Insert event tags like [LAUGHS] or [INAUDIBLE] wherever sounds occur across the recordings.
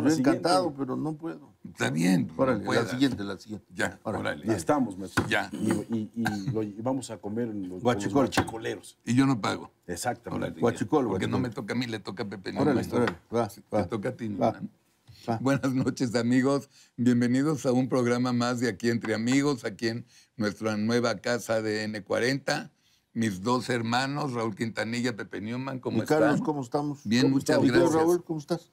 Me la pues encantado, pero no puedo. Está bien. Órale, la siguiente, la siguiente. Ya, órale. estamos, maestro. Ya. Y, lo, vamos a comer en los, guachicoleros. Y yo no pago. Exactamente. guachicol, Porque no me toca a mí, le toca a Pepe. Órale, órale. toca a ti. Buenas noches, amigos. Bienvenidos a un programa más de Aquí Entre Amigos, aquí en nuestra nueva casa de N40 mis dos hermanos, Raúl Quintanilla, Pepe Newman, ¿cómo Carlos, ¿cómo estamos? Bien, muchas gracias. ¿Y Raúl, cómo estás?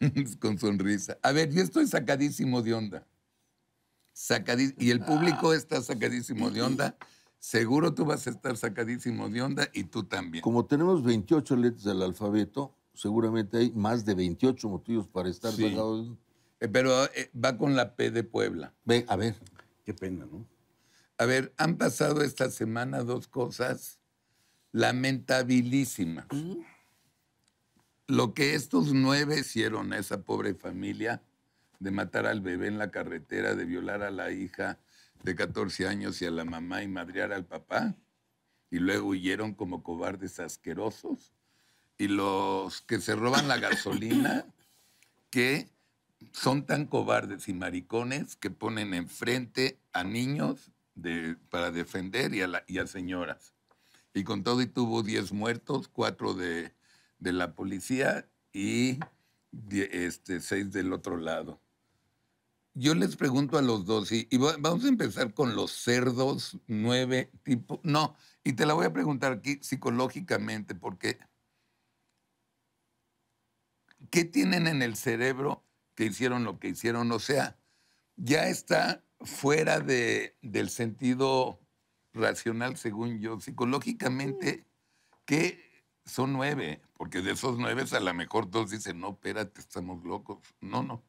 [LAUGHS] con sonrisa. A ver, yo estoy sacadísimo de onda. y el público ah. está sacadísimo de onda. Seguro tú vas a estar sacadísimo de onda y tú también. Como tenemos 28 letras del alfabeto, seguramente hay más de 28 motivos para estar sí. Eh, pero eh, va con la P de Puebla. Ve, a ver. Qué pena, ¿no? A ver, han pasado esta semana dos cosas lamentabilísimas. ¿Mm? Lo que estos nueve hicieron a esa pobre familia, de matar al bebé en la carretera, de violar a la hija de 14 años y a la mamá y madrear al papá, y luego huyeron como cobardes asquerosos, y los que se roban la gasolina, [COUGHS] que son tan cobardes y maricones que ponen enfrente a niños para defender y a, y a señoras. Y con todo y tuvo 10 muertos, 4 de de la policía y este, seis del otro lado. Yo les pregunto a los dos, y, vamos a empezar con los cerdos, nueve tipo, no, y te la voy a preguntar aquí psicológicamente, porque ¿qué tienen en el cerebro que hicieron lo que hicieron? O sea, ya está fuera de, del sentido racional, según yo, psicológicamente, que son nueve? Porque de esos nueve, a lo mejor todos dicen, no, espérate, estamos locos. No, no.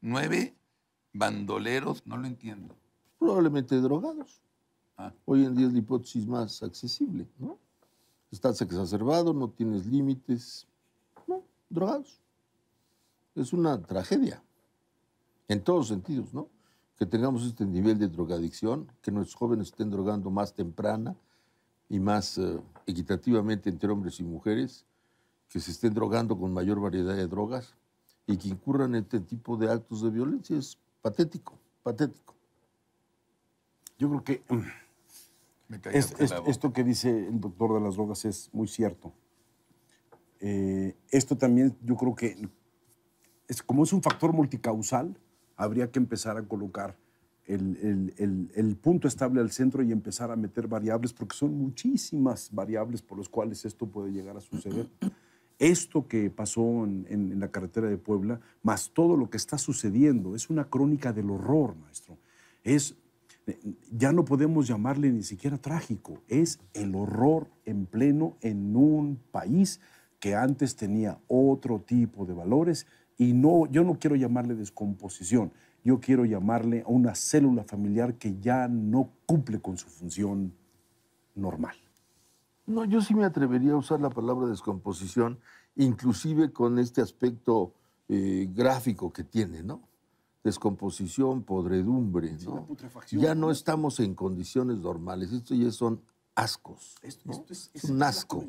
Nueve bandoleros, no lo entiendo. Probablemente drogados. Ah. Hoy en día es la hipótesis más accesible, ¿no? Estás exacerbado, no tienes límites. No, drogados. Es una tragedia, en todos sentidos, ¿no? Que tengamos este nivel de drogadicción, que nuestros jóvenes estén drogando más temprana y más eh, equitativamente entre hombres y mujeres, que se estén drogando con mayor variedad de drogas y que incurran en este tipo de actos de violencia. Es patético, patético. Yo creo que mm, esto que dice el doctor de las drogas es muy cierto. Eh, esto también yo creo que, es, como es un factor multicausal, habría que empezar a colocar el, el, el, el, punto estable al centro y empezar a meter variables, porque son muchísimas variables por las cuales esto puede llegar a suceder esto que pasó en, la carretera de Puebla, más todo lo que está sucediendo, es una crónica del horror, maestro. Es, eh, ya no podemos llamarle ni siquiera trágico, es el horror en pleno en un país que antes tenía otro tipo de valores y no, yo no quiero llamarle descomposición, yo quiero llamarle a una célula familiar que ya no cumple con su función normal. No, yo sí me atrevería a usar la palabra descomposición, inclusive con este aspecto eh, gráfico que tiene, ¿no? Descomposición, podredumbre, ¿no? ya no estamos en condiciones normales, esto ya son ascos. Esto, es, un asco.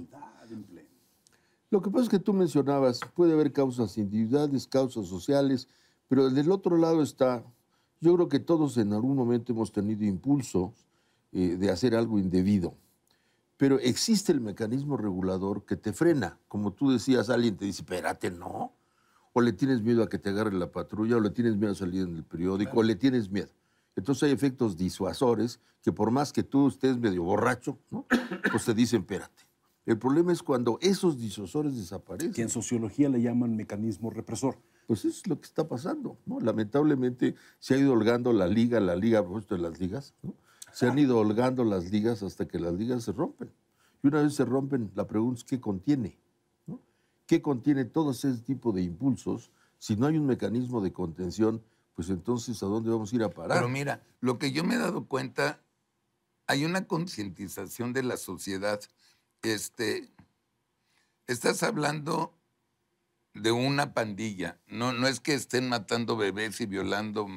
Lo que pasa es que tú mencionabas, puede haber causas individuales, causas sociales, pero del otro lado está, yo creo que todos en algún momento hemos tenido impulso eh, de hacer algo indebido pero existe el mecanismo regulador que te frena. Como tú decías, alguien te dice, espérate, no. O le tienes miedo a que te agarre la patrulla, o le tienes miedo a salir en el periódico, o le tienes miedo. Entonces hay efectos disuasores que por más que tú estés medio borracho, pues te dicen, espérate. El problema es cuando esos disuasores desaparecen. Que en sociología le llaman mecanismo represor. Pues eso es lo que está pasando. ¿no? Lamentablemente se ha ido holgando la liga, la liga, de las ligas, ¿no? Se han ido holgando las ligas hasta que las ligas se rompen. Y una vez se rompen, la pregunta es qué contiene. ¿Qué contiene todo ese tipo de impulsos? Si no hay un mecanismo de contención, pues entonces ¿a dónde vamos a ir a parar? Pero mira, lo que yo me he dado cuenta, hay una concientización de la sociedad. Este, estás hablando de una pandilla. No, no es que estén matando bebés y violando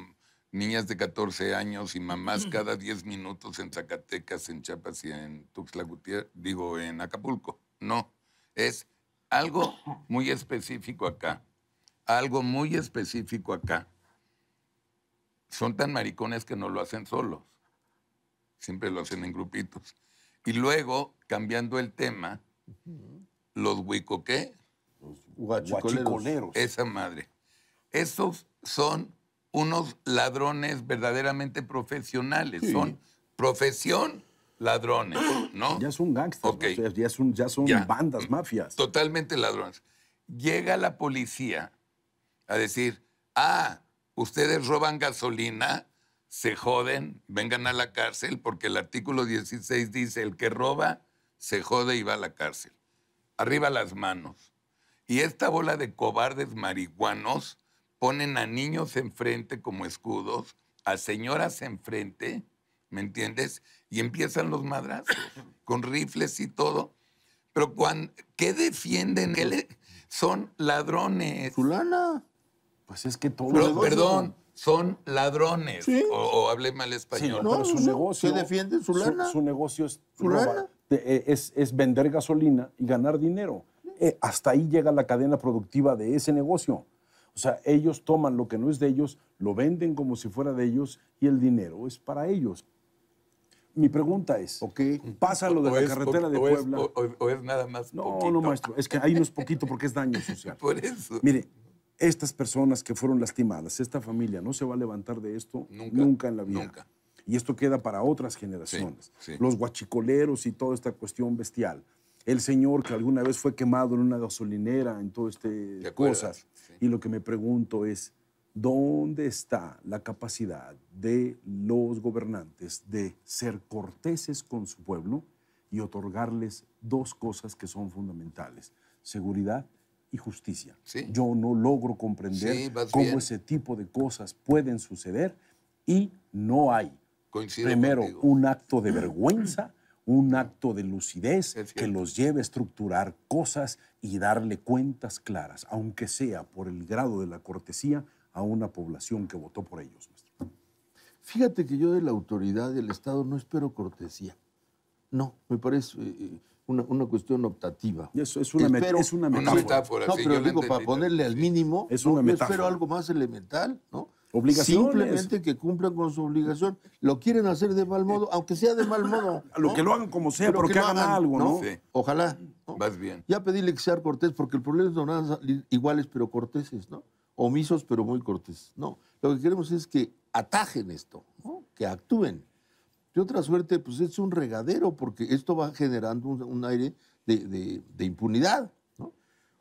niñas de 14 años y mamás cada 10 minutos en Zacatecas, en Chiapas y en Tuxtla Gutiérrez, digo, en Acapulco. No, es algo [COUGHS] muy específico acá, algo muy específico acá. Son tan maricones que no lo hacen solos, siempre lo hacen en grupitos. Y luego, cambiando el tema, los huico Los Esa madre. Esos son unos ladrones verdaderamente profesionales. Son profesión ladrones, ¿no? Ya son gangsters, ya son, ya bandas, mafias. Totalmente ladrones. Llega la policía a decir, ah, ustedes roban gasolina, se joden, vengan a la cárcel, porque el artículo 16 dice, el que roba, se jode y va a la cárcel. Arriba las manos. Y esta bola de cobardes marihuanos ponen a niños enfrente como escudos, a señoras enfrente, ¿me entiendes? Y empiezan los madrazos [COUGHS] con rifles y todo. Pero ¿qué defienden? son ladrones. Fulana. Pues es que todo. Pero, perdón, son ladrones. O, hable mal español. Sí, no, su negocio. ¿Qué defienden? ¿Su Su, negocio eh, es, vender gasolina y ganar dinero. Eh, hasta ahí llega la cadena productiva de ese negocio. O sea, ellos toman lo que no es de ellos, lo venden como si fuera de ellos y el dinero es para ellos. Mi pregunta es, ¿pasa lo de la carretera de Puebla? O, es nada más No, poquito. no, maestro, es que ahí no es poquito porque es daño social. [LAUGHS] Por eso. Mire, estas personas que fueron lastimadas, esta familia no se va a levantar de esto nunca, en la vida. Nunca. Y esto queda para otras generaciones. Los guachicoleros y toda esta cuestión bestial el señor que alguna vez fue quemado en una gasolinera, en todo este cosas. Y lo que me pregunto es, ¿dónde está la capacidad de los gobernantes de ser corteses con su pueblo y otorgarles dos cosas que son fundamentales? Seguridad y justicia. Yo no logro comprender cómo ese tipo de cosas pueden suceder y no hay. primero, un acto de vergüenza un acto de lucidez que los lleve a estructurar cosas y darle cuentas claras, aunque sea por el grado de la cortesía a una población que votó por ellos. Fíjate que yo de la autoridad del Estado no espero cortesía. No, me parece eh, eh, una, cuestión optativa. eso es una, metáfora. no, pero digo, para ponerle al mínimo, es una Yo espero algo más elemental, ¿no? Simplemente que cumplan con su obligación. Lo quieren hacer de mal modo, aunque sea de mal modo. [LAUGHS] Lo que lo hagan como sea, pero, que, hagan, algo, ¿no? Ojalá. Vas bien. Ya pedí que sea cortés, porque el problema es donar iguales pero corteses, ¿no? Omisos pero muy corteses. No, lo que queremos es que atajen esto, ¿no? que actúen. De otra suerte, pues es un regadero, porque esto va generando un, aire de impunidad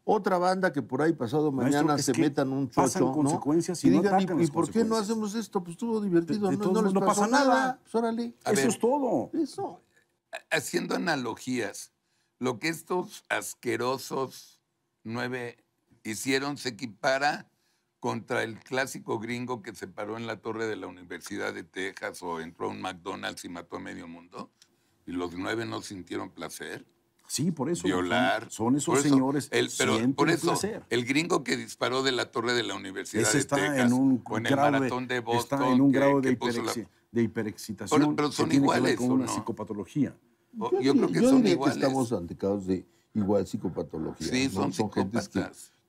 otra banda que por ahí pasado mañana se metan un chocho. consecuencias y, digan, ¿y, por qué no hacemos esto? Pues estuvo divertido, no, les pasa nada. Pues Eso es todo. Haciendo analogías, lo que estos asquerosos nueve hicieron se equipara contra el clásico gringo que se paró en la torre de la Universidad de Texas o entró a un McDonald's y mató a medio mundo. Y los nueve no sintieron placer. Sí, por eso. Violar. Son, esos señores. El, pero por el gringo que disparó de la torre de la Universidad está en un maratón de, Boston, Está en un grado de, hiperexcitación pero, son iguales, con una psicopatología. Yo, creo que son iguales. Que estamos ante de igual psicopatología. Sí, son, son que,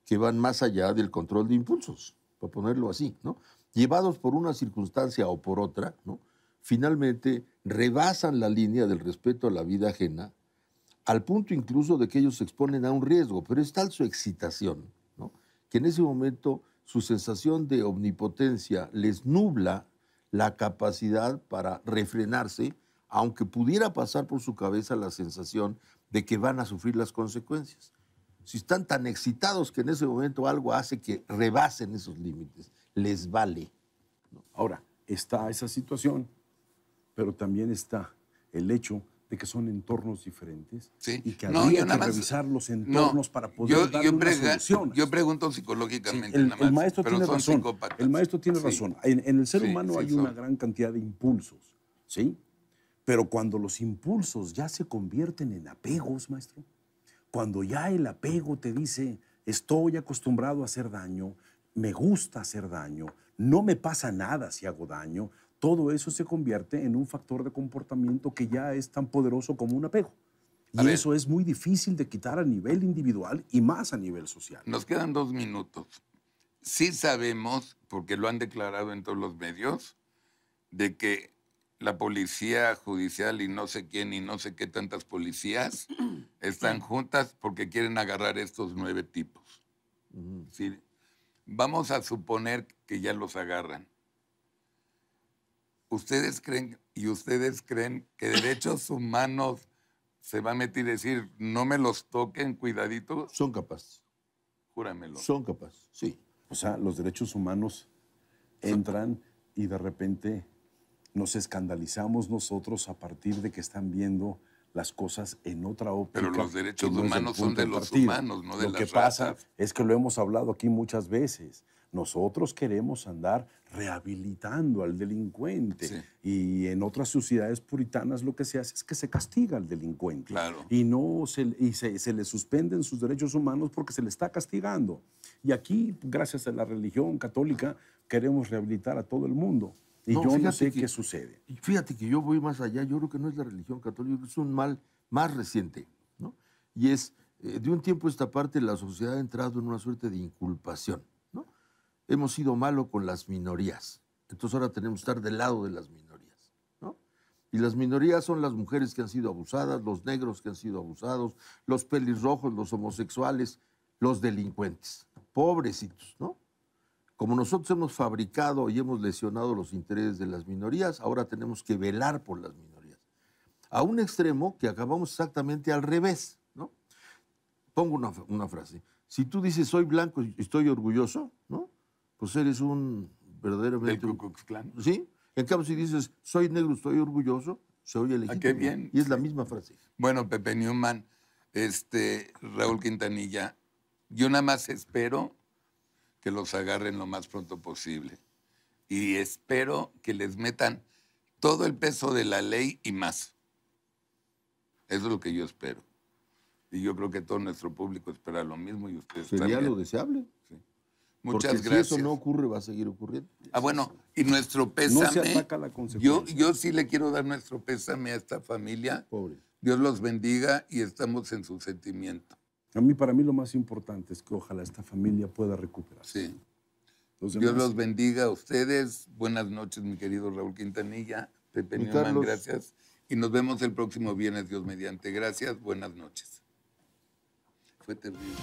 que van más allá del control de impulsos, para ponerlo así, ¿no? Llevados por una circunstancia o por otra, ¿no? Finalmente rebasan la línea del respeto a la vida ajena al punto incluso de que ellos se exponen a un riesgo, pero es tal su excitación, que en ese momento su sensación de omnipotencia les nubla la capacidad para refrenarse, aunque pudiera pasar por su cabeza la sensación de que van a sufrir las consecuencias. Si están tan excitados que en ese momento algo hace que rebasen esos límites, les vale. Ahora, está esa situación, pero también está el hecho que son entornos diferentes y que no, que revisar los entornos para poder dar una solución. Yo pregunto psicológicamente. el, maestro más, tiene razón. El maestro tiene razón. En, el ser humano hay una gran cantidad de impulsos, ¿sí? Pero cuando los impulsos ya se convierten en apegos, maestro, cuando ya el apego te dice, estoy acostumbrado a hacer daño, me gusta hacer daño, no me pasa nada si hago daño, todo eso se convierte en un factor de comportamiento que ya es tan poderoso como un apego. y eso es muy difícil de quitar a nivel individual y más a nivel social. Nos quedan dos minutos. Sí sabemos, porque lo han declarado en todos los medios, de que la policía judicial y no sé quién y no sé qué tantas policías [CLEARS THROAT] están juntas porque quieren agarrar estos nueve tipos. Vamos a suponer que ya los agarran ustedes creen y ustedes creen que derechos humanos se va a meter y decir, no me los toquen, cuidadito. Son capaces. Júramelo. Son capaces, sí. O sea, los derechos humanos entran y de repente nos escandalizamos nosotros a partir de que están viendo las cosas en otra óptica. Pero los derechos humanos son de los humanos, no de lo que pasa es que lo hemos hablado aquí muchas veces. Nosotros queremos andar rehabilitando al delincuente. Y en otras sociedades puritanas lo que se hace es que se castiga al delincuente. Y, no se, se, le suspenden sus derechos humanos porque se le está castigando. Y aquí, gracias a la religión católica, queremos rehabilitar a todo el mundo. Y yo no sé qué sucede. Fíjate que yo voy más allá. Yo creo que no es la religión católica, es un mal más reciente. Y es, eh, de un tiempo a esta parte, la sociedad ha entrado en una suerte de inculpación hemos sido malo con las minorías. Entonces ahora tenemos que estar del lado de las minorías. ¿no? Y las minorías son las mujeres que han sido abusadas, los negros que han sido abusados, los pelirrojos, los homosexuales, los delincuentes. Pobrecitos, ¿no? Como nosotros hemos fabricado y hemos lesionado los intereses de las minorías, ahora tenemos que velar por las minorías. A un extremo que acabamos exactamente al revés, ¿no? Pongo una, una frase. Si tú dices soy blanco y estoy orgulloso, ¿no? pues eres un verdaderamente... ¿Del Ku Klux Sí. En cambio, si dices, soy negro, estoy orgulloso, soy elegido, ah, qué bien? Y es la misma frase. Bueno, Pepe Newman, este, Raúl Quintanilla, yo nada más espero que los agarren lo más pronto posible. Y espero que les metan todo el peso de la ley y más. Eso es lo que yo espero. Y yo creo que todo nuestro público espera lo mismo y ustedes Sería lo deseable. Muchas gracias. Si eso no ocurre, va a seguir ocurriendo. Ah, bueno, y nuestro pésame. No se ataca la Yo, sí le quiero dar nuestro pésame a esta familia. Dios los bendiga y estamos en su sentimiento. A mí, para mí, lo más importante es que ojalá esta familia pueda recuperarse. Sí. Dios los bendiga a ustedes. Buenas noches, mi querido Raúl Quintanilla. Pepe Newman, gracias. Y nos vemos el próximo viernes, Dios mediante. Gracias, buenas noches. Fue terrible.